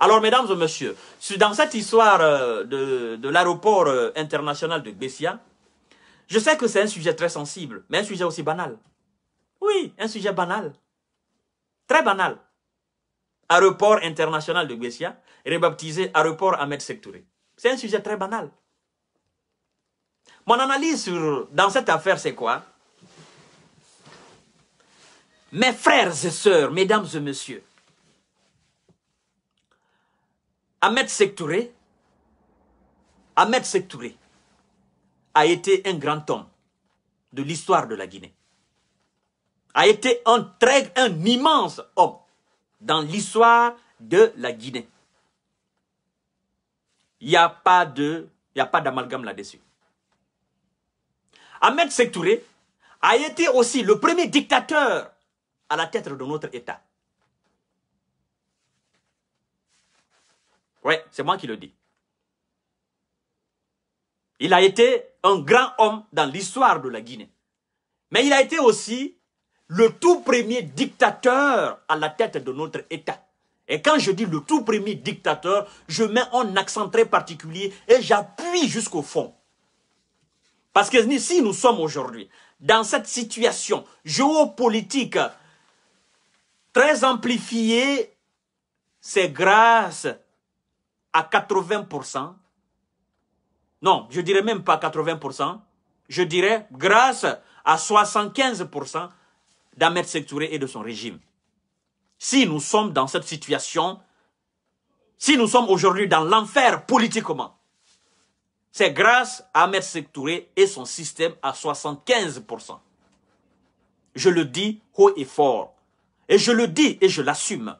Alors, mesdames et messieurs, dans cette histoire euh, de, l'aéroport euh, international de Bessia, je sais que c'est un sujet très sensible, mais un sujet aussi banal. Oui, un sujet banal. Très banal. Aéroport international de Bessia, rebaptisé aéroport Ahmed Sektouré. C'est un sujet très banal. Mon analyse sur, dans cette affaire, c'est quoi Mes frères et sœurs, mesdames et messieurs, Ahmed Sektouré, Ahmed a été un grand homme de l'histoire de la Guinée. A été un un immense homme dans l'histoire de la Guinée. Il n'y a pas a pas d'amalgame là-dessus. Ahmed Sektouré a été aussi le premier dictateur à la tête de notre État. Oui, c'est moi qui le dis. Il a été un grand homme dans l'histoire de la Guinée. Mais il a été aussi le tout premier dictateur à la tête de notre État. Et quand je dis le tout premier dictateur, je mets un accent très particulier et j'appuie jusqu'au fond. Parce que si nous sommes aujourd'hui dans cette situation géopolitique très amplifiée, c'est grâce à 80%, non, je dirais même pas 80%, je dirais grâce à 75% d'Ahmed Sektouré et de son régime. Si nous sommes dans cette situation, si nous sommes aujourd'hui dans l'enfer politiquement, c'est grâce à Ahmed Sektouré et son système à 75%. Je le dis haut et fort. Et je le dis et je l'assume.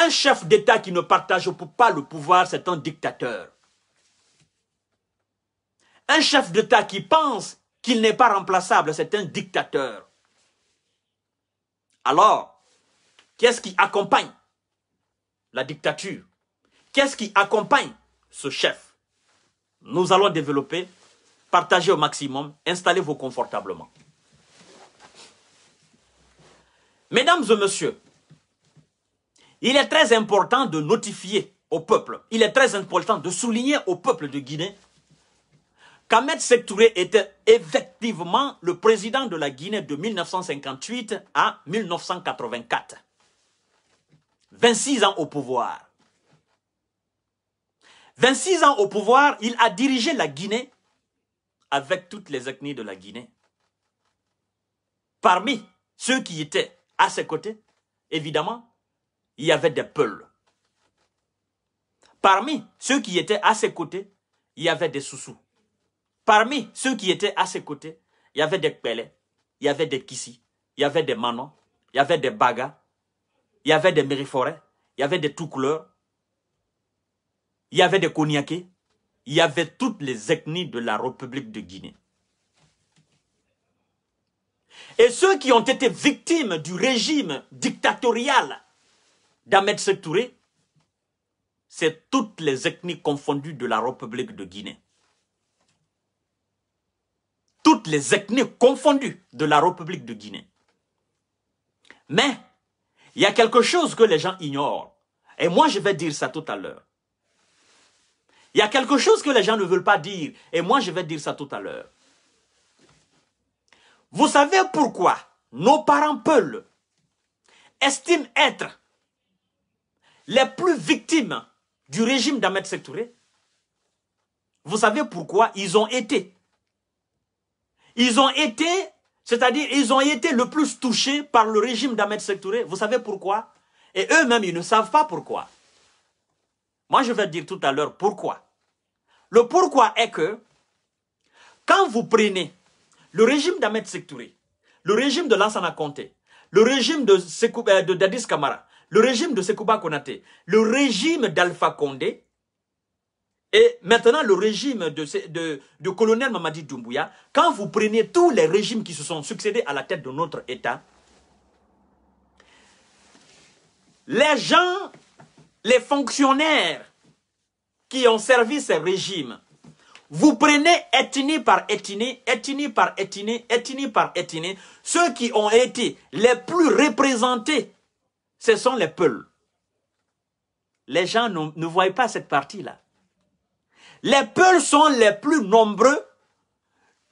Un chef d'État qui ne partage pas le pouvoir, c'est un dictateur. Un chef d'État qui pense qu'il n'est pas remplaçable, c'est un dictateur. Alors, qu'est-ce qui accompagne la dictature Qu'est-ce qui accompagne ce chef Nous allons développer, partager au maximum, installez-vous confortablement. Mesdames et messieurs, il est très important de notifier au peuple, il est très important de souligner au peuple de Guinée qu'Ahmed Touré était effectivement le président de la Guinée de 1958 à 1984. 26 ans au pouvoir. 26 ans au pouvoir, il a dirigé la Guinée avec toutes les ethnies de la Guinée. Parmi ceux qui étaient à ses côtés, évidemment, il y avait des peuls. Parmi ceux qui étaient à ses côtés, il y avait des soussous. Parmi ceux qui étaient à ses côtés, il y avait des Pélés, il y avait des Kissi, il y avait des manons, il y avait des Baga, il y avait des Mériforets, il y avait des toutes couleurs, il y avait des cognacés, il y avait toutes les ethnies de la République de Guinée. Et ceux qui ont été victimes du régime dictatorial d'Ahmed Touré, c'est toutes les ethnies confondues de la République de Guinée. Toutes les ethnies confondues de la République de Guinée. Mais, il y a quelque chose que les gens ignorent. Et moi, je vais dire ça tout à l'heure. Il y a quelque chose que les gens ne veulent pas dire. Et moi, je vais dire ça tout à l'heure. Vous savez pourquoi nos parents peuls estiment être les plus victimes du régime d'Ahmed Sektouré, vous savez pourquoi ils ont été Ils ont été, c'est-à-dire ils ont été le plus touchés par le régime d'Ahmed Sektouré. Vous savez pourquoi Et eux-mêmes, ils ne savent pas pourquoi. Moi, je vais dire tout à l'heure pourquoi. Le pourquoi est que quand vous prenez le régime d'Ahmed Sektouré, le régime de Lansana Conté, le régime de, euh, de Dadis Kamara, le régime de Sekouba Konaté, le régime d'Alpha Condé, et maintenant le régime de, de colonel Mamadi Doumbouya, quand vous prenez tous les régimes qui se sont succédés à la tête de notre État, les gens, les fonctionnaires qui ont servi ces régimes, vous prenez ethnie par ethnie, ethnie par ethnie, ethnie par ethnie, ceux qui ont été les plus représentés ce sont les peuls. Les gens ne, voient pas cette partie-là. Les peuls sont les plus nombreux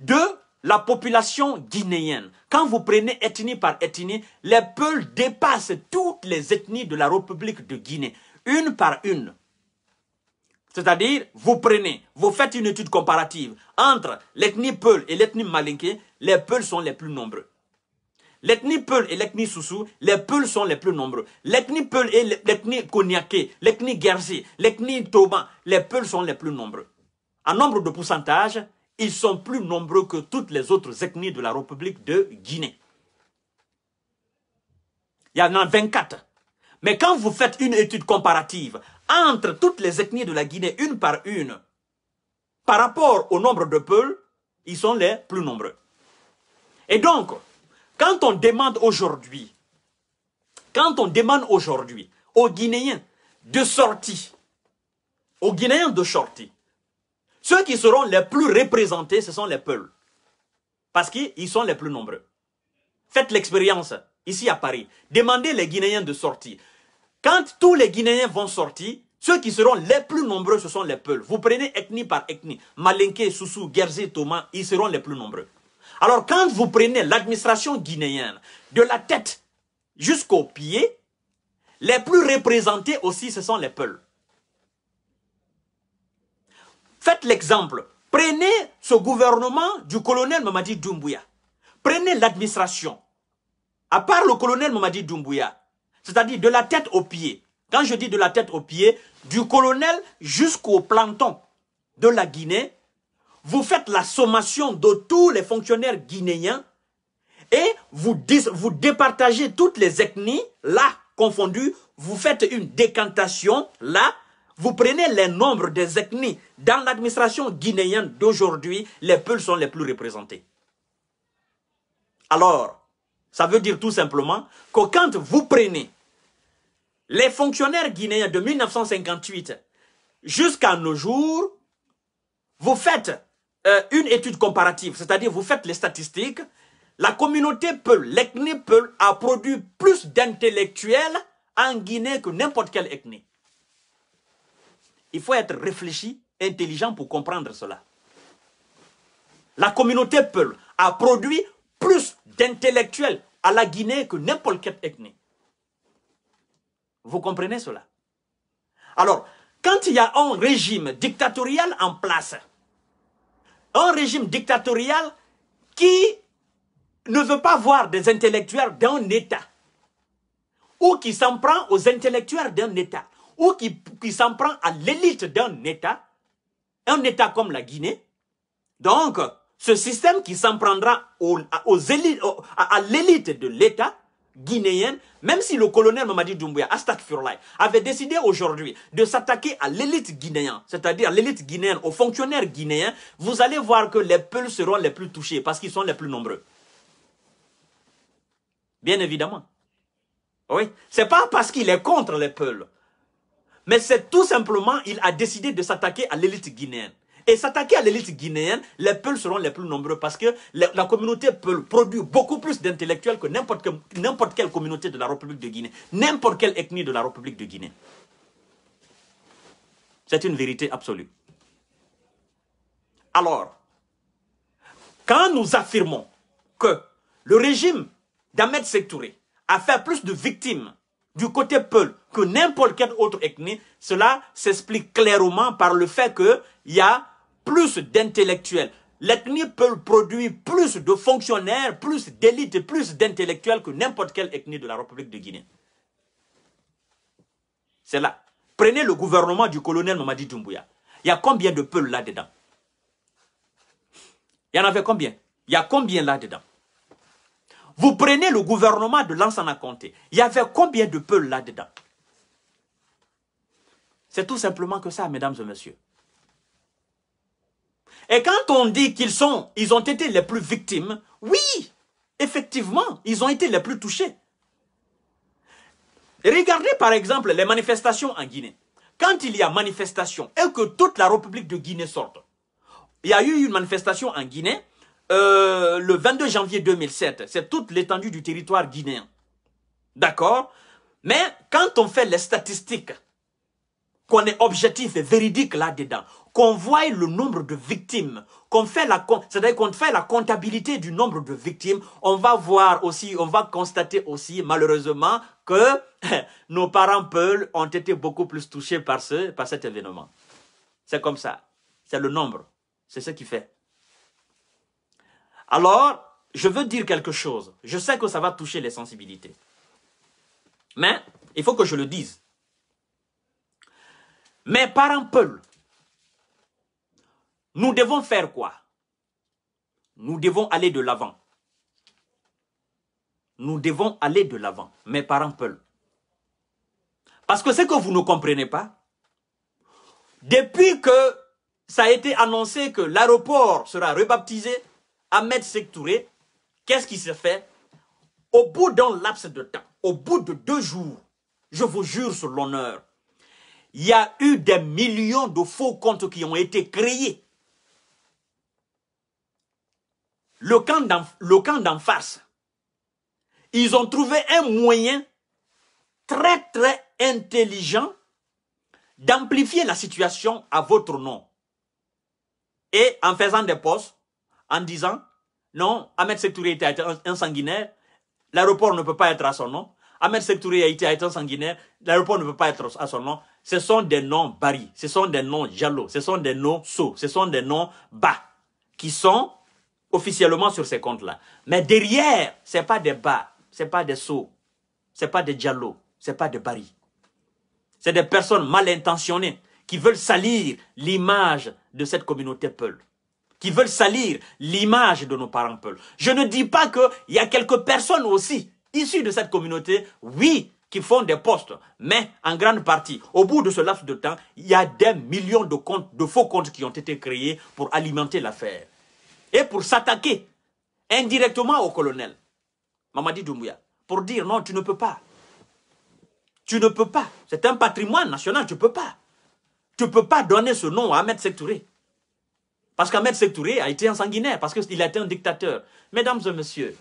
de la population guinéenne. Quand vous prenez ethnie par ethnie, les peuls dépassent toutes les ethnies de la République de Guinée, une par une. C'est-à-dire, vous prenez, vous faites une étude comparative entre l'ethnie Peul et l'ethnie Malinké, les Peuls sont les plus nombreux. L'ethnie Peul et l'ethnie Soussou, les Peuls sont les plus nombreux. L'ethnie Peul et l'ethnie Koniaké, l'ethnie Gersi, l'ethnie Toba, les Peuls sont les plus nombreux. En nombre de pourcentage, ils sont plus nombreux que toutes les autres ethnies de la République de Guinée. Il y en a 24. Mais quand vous faites une étude comparative entre toutes les ethnies de la Guinée, une par une, par rapport au nombre de Peuls, ils sont les plus nombreux. Et donc, quand on demande aujourd'hui, quand on demande aujourd'hui aux Guinéens de sortir, aux Guinéens de sortir, ceux qui seront les plus représentés, ce sont les peuples. Parce qu'ils sont les plus nombreux. Faites l'expérience ici à Paris. Demandez les Guinéens de sortir. Quand tous les Guinéens vont sortir, ceux qui seront les plus nombreux, ce sont les peuples. Vous prenez ethnie par ethnie. Malinké, Soussou, Guerzé, Thomas, ils seront les plus nombreux. Alors quand vous prenez l'administration guinéenne, de la tête jusqu'aux pieds, les plus représentés aussi, ce sont les peuls. Faites l'exemple. Prenez ce gouvernement du colonel Mamadi Doumbouya. Prenez l'administration. À part le colonel Mamadi Doumbouya, c'est-à-dire de la tête aux pieds. Quand je dis de la tête aux pieds, du colonel jusqu'au planton de la Guinée, vous faites la sommation de tous les fonctionnaires guinéens et vous, vous départagez toutes les ethnies, là, confondues, vous faites une décantation, là, vous prenez les nombres des ethnies. Dans l'administration guinéenne d'aujourd'hui, les peuples sont les plus représentés. Alors, ça veut dire tout simplement que quand vous prenez les fonctionnaires guinéens de 1958 jusqu'à nos jours, vous faites euh, une étude comparative, c'est-à-dire vous faites les statistiques, la communauté Peul, l'ethnie Peul a produit plus d'intellectuels en Guinée que n'importe quelle ethnie. Il faut être réfléchi, intelligent pour comprendre cela. La communauté Peul a produit plus d'intellectuels à la Guinée que n'importe quelle ethnie. Vous comprenez cela Alors, quand il y a un régime dictatorial en place, un régime dictatorial qui ne veut pas voir des intellectuels d'un État, ou qui s'en prend aux intellectuels d'un État, ou qui, s'en prend à l'élite d'un État, un État comme la Guinée. Donc, ce système qui s'en prendra aux, élites, à l'élite de l'État, guinéenne, même si le colonel Mamadi Doumbouya, Astak Furlay, avait décidé aujourd'hui de s'attaquer à l'élite guinéenne, c'est-à-dire l'élite guinéenne, aux fonctionnaires guinéens, vous allez voir que les peuls seront les plus touchés parce qu'ils sont les plus nombreux. Bien évidemment. Oui, c'est pas parce qu'il est contre les peuls, mais c'est tout simplement il a décidé de s'attaquer à l'élite guinéenne et s'attaquer à l'élite guinéenne, les Peuls seront les plus nombreux parce que la communauté Peul produit beaucoup plus d'intellectuels que n'importe quelle communauté de la République de Guinée, n'importe quelle ethnie de la République de Guinée. C'est une vérité absolue. Alors, quand nous affirmons que le régime d'Ahmed Sektouré a fait plus de victimes du côté Peul que n'importe quelle autre ethnie, cela s'explique clairement par le fait qu'il y a plus d'intellectuels. L'ethnie peut produire plus de fonctionnaires, plus d'élites, plus d'intellectuels que n'importe quelle ethnie de la République de Guinée. C'est là. Prenez le gouvernement du colonel Mamadi Doumbouya. Il y a combien de peuples là-dedans Il y en avait combien Il y a combien là-dedans Vous prenez le gouvernement de Lansana Comté. Il y avait combien de peuples là-dedans C'est tout simplement que ça, mesdames et messieurs. Et quand on dit qu'ils sont, ils ont été les plus victimes, oui, effectivement, ils ont été les plus touchés. Regardez par exemple les manifestations en Guinée. Quand il y a manifestation et que toute la République de Guinée sorte, il y a eu une manifestation en Guinée euh, le 22 janvier 2007. C'est toute l'étendue du territoire guinéen. D'accord Mais quand on fait les statistiques, qu'on est objectif et véridique là-dedans, qu'on voit le nombre de victimes, qu'on fait la, c'est-à-dire qu'on fait la comptabilité du nombre de victimes, on va voir aussi, on va constater aussi, malheureusement, que nos parents peuls ont été beaucoup plus touchés par par cet événement. C'est comme ça. C'est le nombre. C'est ce qui fait. Alors, je veux dire quelque chose. Je sais que ça va toucher les sensibilités. Mais, il faut que je le dise. Mes parents peuls nous devons faire quoi Nous devons aller de l'avant. Nous devons aller de l'avant. Mes parents peuvent. Parce que ce que vous ne comprenez pas, depuis que ça a été annoncé que l'aéroport sera rebaptisé Ahmed Sektouré, qu'est-ce qui se fait Au bout d'un laps de temps, au bout de deux jours, je vous jure sur l'honneur, il y a eu des millions de faux comptes qui ont été créés le camp d'en face, ils ont trouvé un moyen très très intelligent d'amplifier la situation à votre nom. Et en faisant des postes, en disant, non, Ahmed Sektouré était un sanguinaire, l'aéroport ne peut pas être à son nom. Ahmed Sektouri a été un sanguinaire, l'aéroport ne peut pas être à son nom. Ce sont des noms baris, ce sont des noms jaloux, ce sont des noms sauts, ce sont des noms bas, qui sont officiellement sur ces comptes-là. Mais derrière, ce n'est pas des bas, ce n'est pas des sauts, ce n'est pas des dialogues, ce n'est pas des barils. C'est des personnes mal intentionnées qui veulent salir l'image de cette communauté Peul, qui veulent salir l'image de nos parents Peul. Je ne dis pas qu'il y a quelques personnes aussi issues de cette communauté, oui, qui font des postes, mais en grande partie, au bout de ce laps de temps, il y a des millions de comptes, de faux comptes qui ont été créés pour alimenter l'affaire et pour s'attaquer indirectement au colonel Mamadi Doumbouya, pour dire non, tu ne peux pas. Tu ne peux pas. C'est un patrimoine national, tu ne peux pas. Tu ne peux pas donner ce nom à Ahmed Sektouré. Parce qu'Ahmed Sektouré a été un sanguinaire, parce qu'il a été un dictateur. Mesdames et messieurs,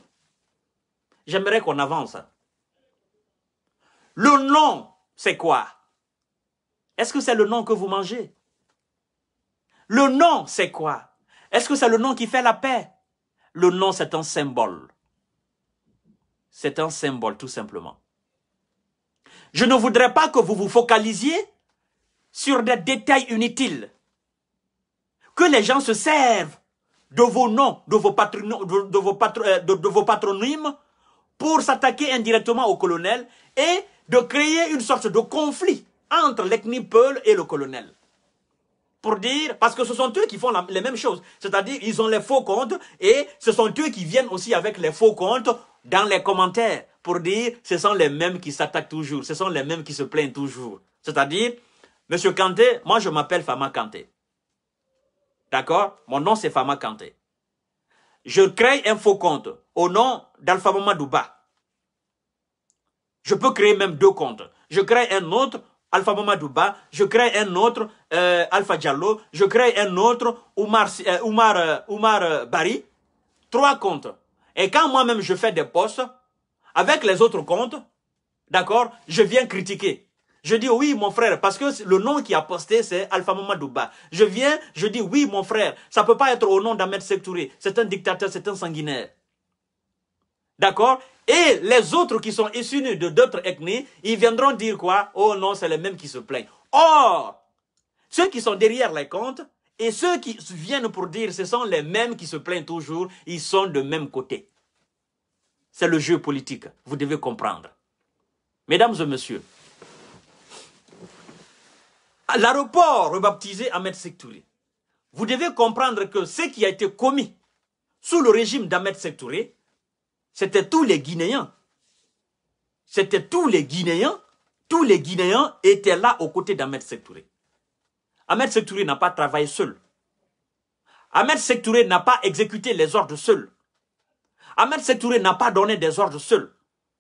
j'aimerais qu'on avance. Le nom, c'est quoi Est-ce que c'est le nom que vous mangez Le nom, c'est quoi est-ce que c'est le nom qui fait la paix Le nom, c'est un symbole. C'est un symbole, tout simplement. Je ne voudrais pas que vous vous focalisiez sur des détails inutiles. Que les gens se servent de vos noms, de vos, euh, de, vos patronymes, pour s'attaquer indirectement au colonel et de créer une sorte de conflit entre l'ethnie Peul et le colonel pour dire, parce que ce sont eux qui font les mêmes choses. C'est-à-dire, ils ont les faux comptes et ce sont eux qui viennent aussi avec les faux comptes dans les commentaires pour dire, ce sont les mêmes qui s'attaquent toujours, ce sont les mêmes qui se plaignent toujours. C'est-à-dire, Monsieur Kanté, moi je m'appelle Fama Kanté. D'accord Mon nom c'est Fama Kanté. Je crée un faux compte au nom d'Alpha Mamadouba. Je peux créer même deux comptes. Je crée un autre Alpha Mamadouba, je crée un autre, euh, Alpha Diallo, je crée un autre, Oumar, euh, euh, Bari. Trois comptes. Et quand moi-même je fais des postes, avec les autres comptes, d'accord, je viens critiquer. Je dis oui, mon frère, parce que le nom qui a posté, c'est Alpha Mamadouba. Je viens, je dis oui, mon frère, ça peut pas être au nom d'Ahmed Sektouré. C'est un dictateur, c'est un sanguinaire. D'accord et les autres qui sont issus de d'autres ethnies, ils viendront dire quoi Oh non, c'est les mêmes qui se plaignent. Or, ceux qui sont derrière les comptes et ceux qui viennent pour dire ce sont les mêmes qui se plaignent toujours, ils sont de même côté. C'est le jeu politique, vous devez comprendre. Mesdames et messieurs, à l'aéroport rebaptisé Ahmed Sektouré, vous devez comprendre que ce qui a été commis sous le régime d'Ahmed Sektouré, c'était tous les Guinéens. C'était tous les Guinéens. Tous les Guinéens étaient là aux côtés d'Ahmed Sektouré. Ahmed Sektouré n'a pas travaillé seul. Ahmed Sektouré n'a pas exécuté les ordres seul. Ahmed Sektouré n'a pas donné des ordres seul.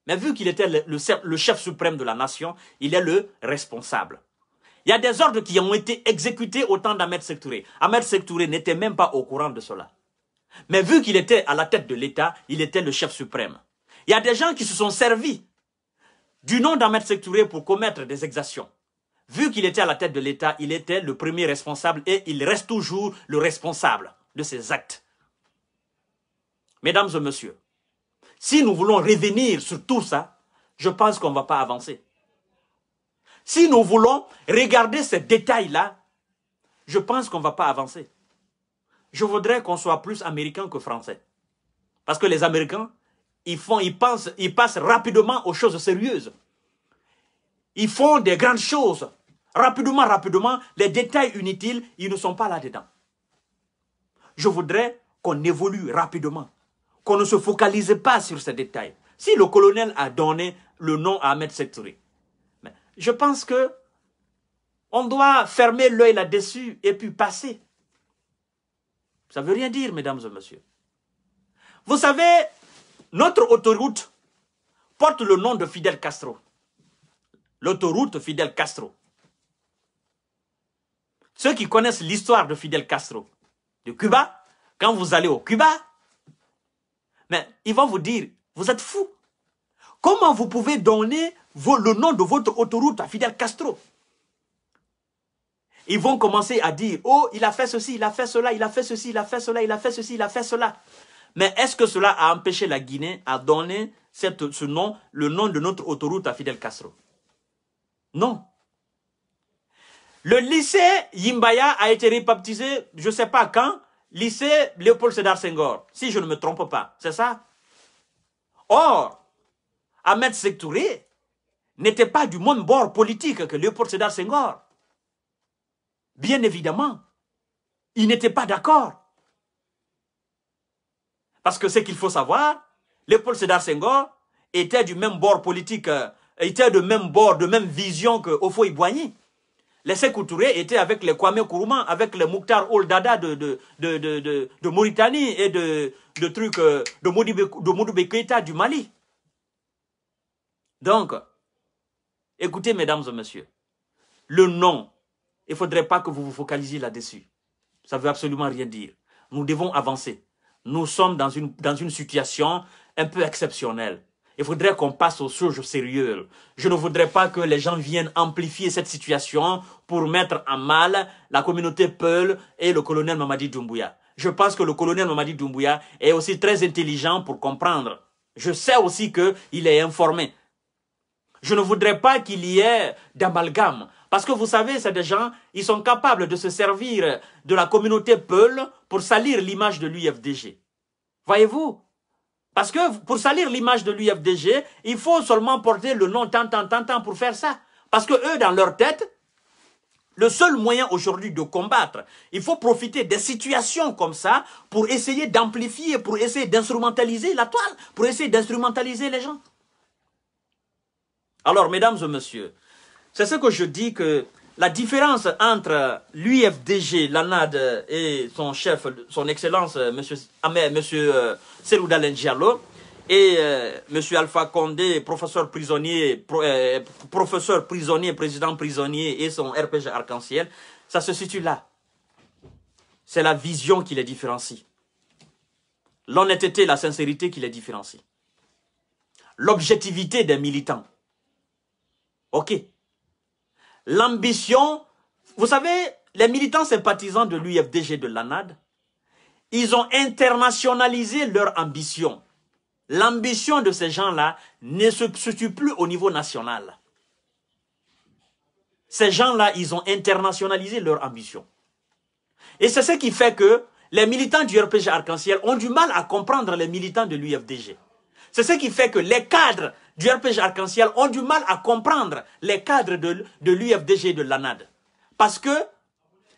Mais vu qu'il était le, chef suprême de la nation, il est le responsable. Il y a des ordres qui ont été exécutés au temps d'Ahmed Sektouré. Ahmed Sektouré n'était même pas au courant de cela. Mais vu qu'il était à la tête de l'État, il était le chef suprême. Il y a des gens qui se sont servis du nom maître Sektouré pour commettre des exactions. Vu qu'il était à la tête de l'État, il était le premier responsable et il reste toujours le responsable de ses actes. Mesdames et messieurs, si nous voulons revenir sur tout ça, je pense qu'on ne va pas avancer. Si nous voulons regarder ces détails-là, je pense qu'on ne va pas avancer je voudrais qu'on soit plus américain que français. Parce que les Américains, ils font, ils pensent, ils passent rapidement aux choses sérieuses. Ils font des grandes choses. Rapidement, rapidement, les détails inutiles, ils ne sont pas là-dedans. Je voudrais qu'on évolue rapidement, qu'on ne se focalise pas sur ces détails. Si le colonel a donné le nom à Ahmed Sektouri, je pense que on doit fermer l'œil là-dessus et puis passer. Ça veut rien dire, mesdames et messieurs. Vous savez, notre autoroute porte le nom de Fidel Castro. L'autoroute Fidel Castro. Ceux qui connaissent l'histoire de Fidel Castro, de Cuba, quand vous allez au Cuba, mais ils vont vous dire, vous êtes fous. Comment vous pouvez donner le nom de votre autoroute à Fidel Castro ils vont commencer à dire, oh, il a fait ceci, il a fait cela, il a fait ceci, il a fait cela, il a fait ceci, il a fait cela. Mais est-ce que cela a empêché la Guinée à donner cette, ce nom, le nom de notre autoroute à Fidel Castro Non. Le lycée Yimbaya a été rebaptisé, je ne sais pas quand, lycée Léopold Sédar Senghor, si je ne me trompe pas, c'est ça Or, Ahmed Sektouré n'était pas du même bord politique que Léopold Sédar Senghor. Bien évidemment, ils n'étaient pas d'accord. Parce que ce qu'il faut savoir, Léopold Sédar Senghor était du même bord politique, euh, était de même bord, de même vision que Ofo Iboigny. Les Sekoutouré étaient avec les Kwame Kourouma, avec les Mouktar oldada de, de, Mauritanie et de, de trucs euh, de de du Mali. Donc, écoutez, mesdames et messieurs, le nom il ne faudrait pas que vous vous focalisiez là-dessus. Ça ne veut absolument rien dire. Nous devons avancer. Nous sommes dans une, dans une situation un peu exceptionnelle. Il faudrait qu'on passe aux choses sérieuses. Je ne voudrais pas que les gens viennent amplifier cette situation pour mettre en mal la communauté Peul et le colonel Mamadi Doumbouya. Je pense que le colonel Mamadi Doumbouya est aussi très intelligent pour comprendre. Je sais aussi qu'il est informé. Je ne voudrais pas qu'il y ait d'amalgame parce que vous savez, c'est des gens, ils sont capables de se servir de la communauté Peul pour salir l'image de l'UFDG. Voyez-vous Parce que pour salir l'image de l'UFDG, il faut seulement porter le nom tant, tant, tant, tant pour faire ça. Parce que eux, dans leur tête, le seul moyen aujourd'hui de combattre, il faut profiter des situations comme ça pour essayer d'amplifier, pour essayer d'instrumentaliser la toile, pour essayer d'instrumentaliser les gens. Alors, mesdames et messieurs, c'est ce que je dis que la différence entre l'UFDG, l'ANAD et son chef, son excellence, M. Euh, Seroudal monsieur ah, euh, et euh, M. Alpha Condé, professeur prisonnier, professeur prisonnier, président prisonnier et son RPG arc-en-ciel, ça se situe là. C'est la vision qui les différencie. L'honnêteté, la sincérité qui les différencie. L'objectivité des militants. Ok, l'ambition. Vous savez, les militants sympathisants de l'UFDG de l'ANAD, ils ont internationalisé leur ambition. L'ambition de ces gens-là ne se situe plus au niveau national. Ces gens-là, ils ont internationalisé leur ambition. Et c'est ce qui fait que les militants du RPG Arc-en-Ciel ont du mal à comprendre les militants de l'UFDG. C'est ce qui fait que les cadres du RPG Arc-en-Ciel ont du mal à comprendre les cadres de, de l'UFDG de l'ANAD. Parce que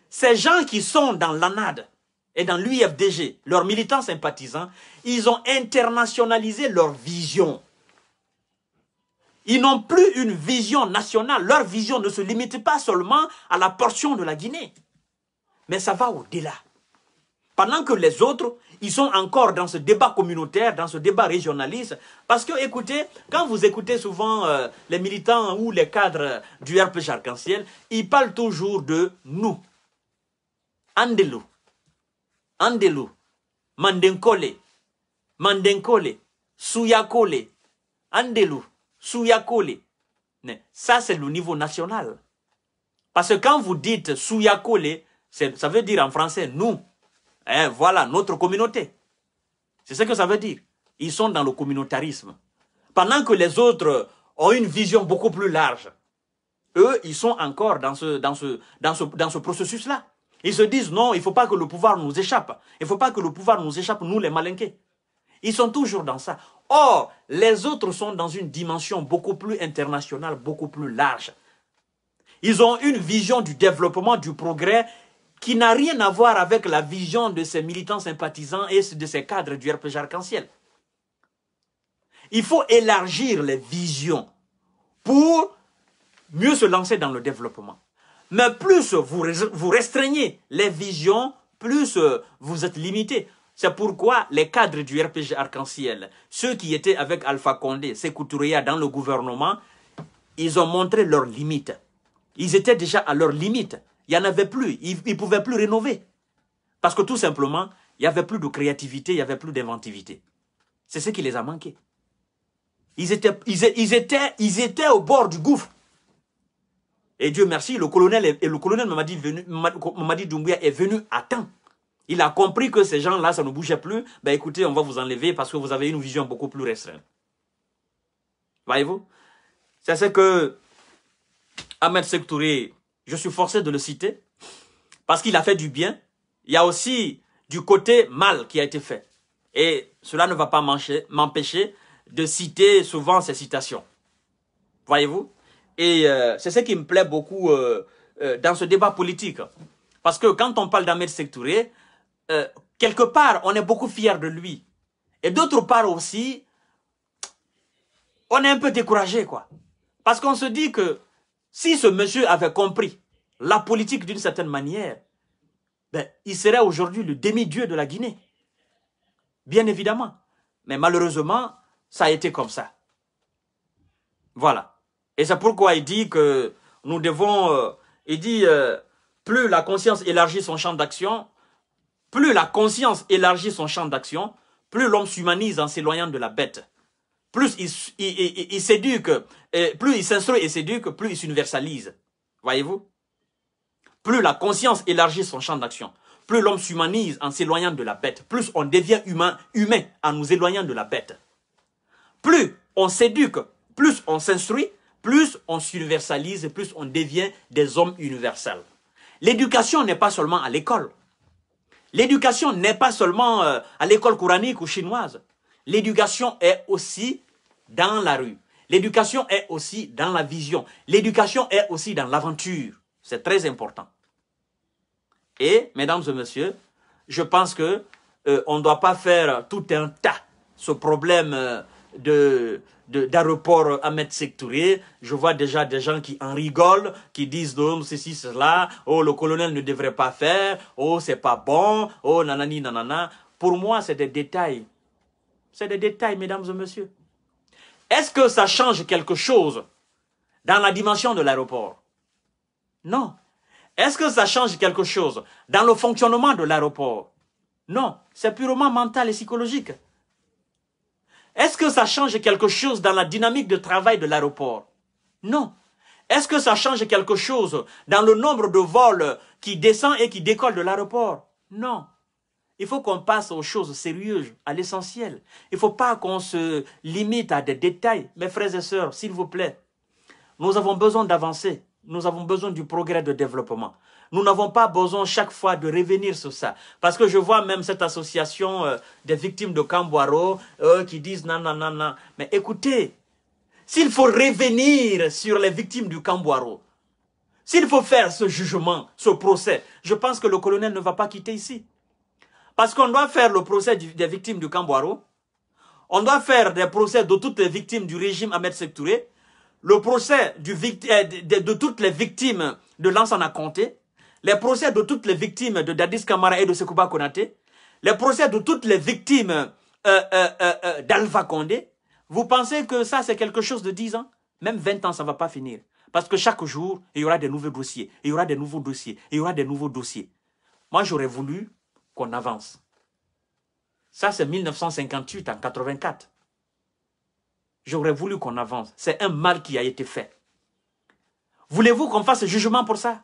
ces gens qui sont dans l'ANAD et dans l'UFDG, leurs militants sympathisants, ils ont internationalisé leur vision. Ils n'ont plus une vision nationale. Leur vision ne se limite pas seulement à la portion de la Guinée. Mais ça va au-delà. Pendant que les autres, ils sont encore dans ce débat communautaire, dans ce débat régionaliste. Parce que, écoutez, quand vous écoutez souvent euh, les militants ou les cadres du RP Arc-en-Ciel, ils parlent toujours de nous. Andelou. Andelou. Mandenkole. Mandenkole. Souyakole. Andelou. Souyakole. Ça, c'est le niveau national. Parce que quand vous dites Souyakole, ça veut dire en français nous. Eh, voilà notre communauté. C'est ce que ça veut dire. Ils sont dans le communautarisme. Pendant que les autres ont une vision beaucoup plus large, eux, ils sont encore dans ce, dans ce, dans dans ce processus-là. Ils se disent non, il ne faut pas que le pouvoir nous échappe. Il ne faut pas que le pouvoir nous échappe, nous les malinqués. Ils sont toujours dans ça. Or, les autres sont dans une dimension beaucoup plus internationale, beaucoup plus large. Ils ont une vision du développement, du progrès qui n'a rien à voir avec la vision de ces militants sympathisants et de ces cadres du RPG Arc-en-Ciel. Il faut élargir les visions pour mieux se lancer dans le développement. Mais plus vous, restreignez les visions, plus euh, vous êtes limité. C'est pourquoi les cadres du RPG Arc-en-Ciel, ceux qui étaient avec Alpha Condé, Sekuturia dans le gouvernement, ils ont montré leurs limites. Ils étaient déjà à leurs limites il n'y en avait plus. Ils ne pouvaient plus rénover. Parce que tout simplement, il n'y avait plus de créativité, il n'y avait plus d'inventivité. C'est ce qui les a manqués. Ils étaient, ils, étaient, ils étaient au bord du gouffre. Et Dieu merci, le colonel, et le colonel Mamadi Doumbouya est venu à temps. Il a compris que ces gens-là, ça ne bougeait plus. Ben écoutez, on va vous enlever parce que vous avez une vision beaucoup plus restreinte. Voyez-vous C'est ce que Ahmed Sektouré je suis forcé de le citer, parce qu'il a fait du bien, il y a aussi du côté mal qui a été fait. Et cela ne va pas m'empêcher de citer souvent ces citations. Voyez-vous Et euh, c'est ce qui me plaît beaucoup euh, euh, dans ce débat politique. Parce que quand on parle d'Ahmed Sektouré, quelque part, on est beaucoup fier de lui. Et d'autre part aussi, on est un peu découragé, quoi. Parce qu'on se dit que si ce monsieur avait compris la politique d'une certaine manière, ben, il serait aujourd'hui le demi-dieu de la Guinée. Bien évidemment. Mais malheureusement, ça a été comme ça. Voilà. Et c'est pourquoi il dit que nous devons... Euh, il dit, euh, plus la conscience élargit son champ d'action, plus la conscience élargit son champ d'action, plus l'homme s'humanise en s'éloignant de la bête plus il, s'éduque, plus il s'instruit et s'éduque, plus il s'universalise. Voyez-vous Plus la conscience élargit son champ d'action, plus l'homme s'humanise en s'éloignant de la bête, plus on devient humain, humain en nous éloignant de la bête. Plus on s'éduque, plus on s'instruit, plus on s'universalise, plus on devient des hommes universels. L'éducation n'est pas seulement à l'école. L'éducation n'est pas seulement euh, à l'école coranique ou chinoise. L'éducation est aussi dans la rue. L'éducation est aussi dans la vision. L'éducation est aussi dans l'aventure. C'est très important. Et, mesdames et messieurs, je pense que euh, on ne doit pas faire tout un tas ce problème euh, d'aéroport de d'aéroport Ahmed Sektouré, je vois déjà des gens qui en rigolent, qui disent oh, ceci, cela, oh, le colonel ne devrait pas faire, oh, c'est pas bon, oh, nanani, nanana. Pour moi, c'est des détails. C'est des détails, mesdames et messieurs. Est-ce que ça change quelque chose dans la dimension de l'aéroport Non. Est-ce que ça change quelque chose dans le fonctionnement de l'aéroport Non. C'est purement mental et psychologique. Est-ce que ça change quelque chose dans la dynamique de travail de l'aéroport Non. Est-ce que ça change quelque chose dans le nombre de vols qui descendent et qui décollent de l'aéroport Non. Il faut qu'on passe aux choses sérieuses, à l'essentiel. Il ne faut pas qu'on se limite à des détails. Mes frères et sœurs, s'il vous plaît, nous avons besoin d'avancer. Nous avons besoin du progrès de développement. Nous n'avons pas besoin chaque fois de revenir sur ça. Parce que je vois même cette association euh, des victimes de Camboiro qui disent non, non, non, non. Mais écoutez, s'il faut revenir sur les victimes du Camboiro, s'il faut faire ce jugement, ce procès, je pense que le colonel ne va pas quitter ici. Parce qu'on doit faire le procès des victimes du Camboiro. On doit faire des procès de toutes les victimes du régime Ahmed Sektouré. Le procès eh, de, toutes les victimes de Lansana Conté. Les procès de toutes les victimes de Dadis Kamara et de Sekouba Konate. Les procès de toutes les victimes euh, euh, euh, d'Alva Condé. Vous pensez que ça, c'est quelque chose de 10 ans Même 20 ans, ça ne va pas finir. Parce que chaque jour, il y aura des nouveaux dossiers. Il y aura des nouveaux dossiers. Il y aura des nouveaux dossiers. Moi, j'aurais voulu qu'on avance. Ça, c'est 1958 en 84. J'aurais voulu qu'on avance. C'est un mal qui a été fait. Voulez-vous qu'on fasse jugement pour ça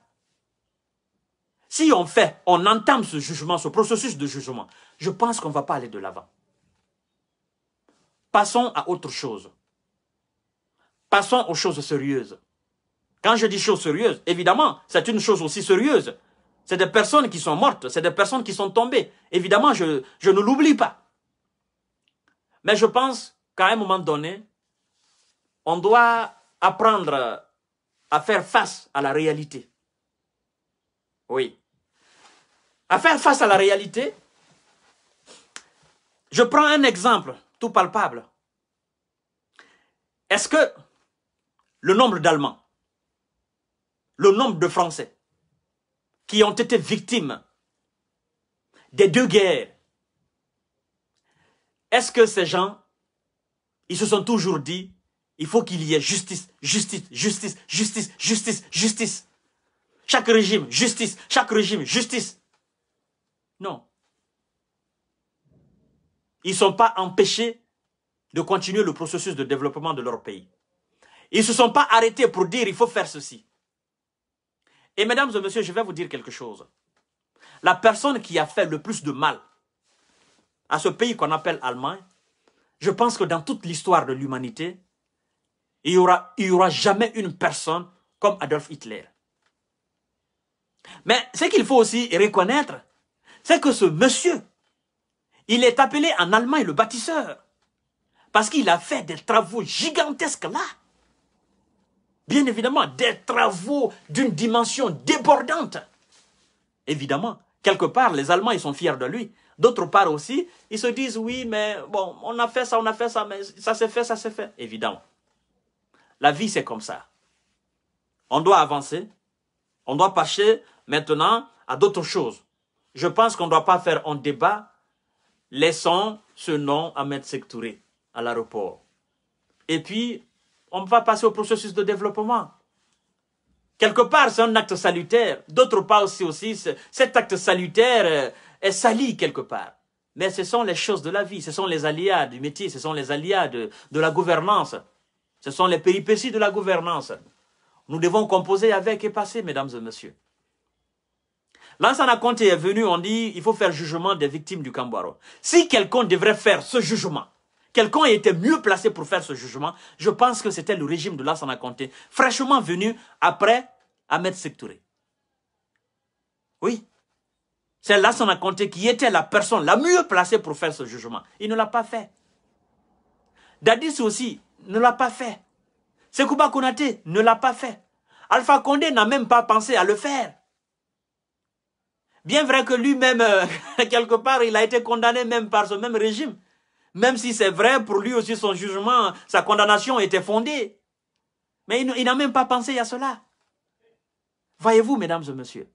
Si on fait, on entame ce jugement, ce processus de jugement, je pense qu'on ne va pas aller de l'avant. Passons à autre chose. Passons aux choses sérieuses. Quand je dis choses sérieuses, évidemment, c'est une chose aussi sérieuse c'est des personnes qui sont mortes, c'est des personnes qui sont tombées. Évidemment, je, je ne l'oublie pas. Mais je pense qu'à un moment donné, on doit apprendre à faire face à la réalité. Oui. À faire face à la réalité, je prends un exemple tout palpable. Est-ce que le nombre d'Allemands, le nombre de Français, qui ont été victimes des deux guerres, est-ce que ces gens, ils se sont toujours dit, il faut qu'il y ait justice, justice, justice, justice, justice, justice. Chaque régime, justice, chaque régime, justice. Non. Ils ne sont pas empêchés de continuer le processus de développement de leur pays. Ils ne se sont pas arrêtés pour dire il faut faire ceci. Et mesdames et messieurs, je vais vous dire quelque chose. La personne qui a fait le plus de mal à ce pays qu'on appelle Allemagne, je pense que dans toute l'histoire de l'humanité, il n'y aura, aura jamais une personne comme Adolf Hitler. Mais ce qu'il faut aussi reconnaître, c'est que ce monsieur, il est appelé en Allemagne le bâtisseur. Parce qu'il a fait des travaux gigantesques là. Bien évidemment, des travaux d'une dimension débordante. Évidemment, quelque part, les Allemands, ils sont fiers de lui. D'autre part aussi, ils se disent, oui, mais bon, on a fait ça, on a fait ça, mais ça s'est fait, ça s'est fait. Évidemment. La vie, c'est comme ça. On doit avancer. On doit passer maintenant à d'autres choses. Je pense qu'on ne doit pas faire un débat. laissant ce nom à mettre sectouré à l'aéroport. Et puis, on va passer au processus de développement. Quelque part, c'est un acte salutaire. D'autre part aussi, aussi, cet acte salutaire euh, est sali quelque part. Mais ce sont les choses de la vie, ce sont les aléas du métier, ce sont les aléas de, la gouvernance. Ce sont les péripéties de la gouvernance. Nous devons composer avec et passer, mesdames et messieurs. a Conti est venu, on dit, il faut faire jugement des victimes du Cambouaro. Si quelqu'un devrait faire ce jugement, quelqu'un était mieux placé pour faire ce jugement, je pense que c'était le régime de Lassana Conté, fraîchement venu après Ahmed Sektouré. Oui. C'est Lassana Conté qui était la personne la mieux placée pour faire ce jugement. Il ne l'a pas fait. Dadis aussi ne l'a pas fait. Sekouba Konate ne l'a pas fait. Alpha Condé n'a même pas pensé à le faire. Bien vrai que lui-même, euh, quelque part, il a été condamné même par ce même régime. Même si c'est vrai, pour lui aussi son jugement, sa condamnation était fondée. Mais il n'a même pas pensé à cela. Voyez-vous, mesdames et messieurs.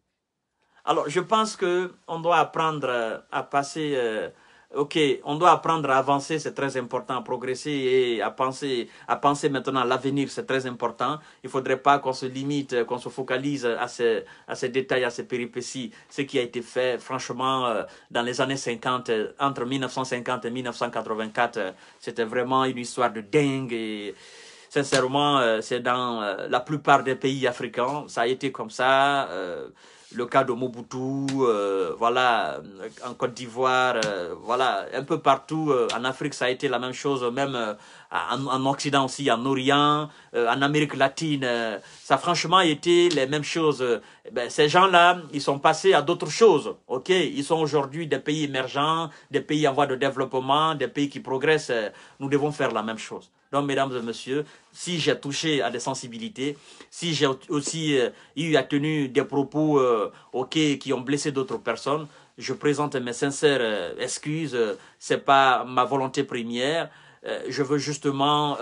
Alors, je pense qu'on doit apprendre à passer euh, Ok, on doit apprendre à avancer, c'est très important, à progresser et à penser, à penser maintenant à l'avenir, c'est très important. Il ne faudrait pas qu'on se limite, qu'on se focalise à ces, à ces détails, à ces péripéties. Ce qui a été fait, franchement, euh, dans les années 50, euh, entre 1950 et 1984, euh, c'était vraiment une histoire de dingue. Et sincèrement, c'est dans la plupart des pays africains, ça a été comme ça le cas de Mobutu, euh, voilà, en Côte d'Ivoire, euh, voilà, un peu partout. Euh, en Afrique, ça a été la même chose, même en, Occident aussi, en Orient, en Amérique latine. ça a franchement été les mêmes choses. Eh ben, ces gens-là, ils sont passés à d'autres choses, ok Ils sont aujourd'hui des pays émergents, des pays en voie de développement, des pays qui progressent. nous devons faire la même chose. Donc, mesdames et messieurs, si j'ai touché à des sensibilités, si j'ai aussi euh, eu à tenir des propos euh, ok qui ont blessé d'autres personnes, je présente mes sincères euh, excuses. Ce n'est pas ma volonté première. Je veux justement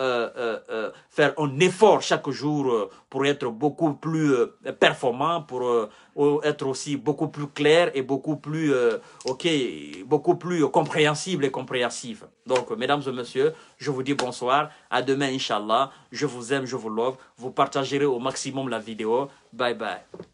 faire un effort chaque jour pour être beaucoup plus performant, pour être aussi beaucoup plus clair et beaucoup plus, euh, ok, beaucoup plus compréhensible et compréhensif. Donc, mesdames et messieurs, je vous dis bonsoir. À demain, Inch'Allah. Je vous aime, je vous love. Vous partagerez au maximum la vidéo. Bye bye.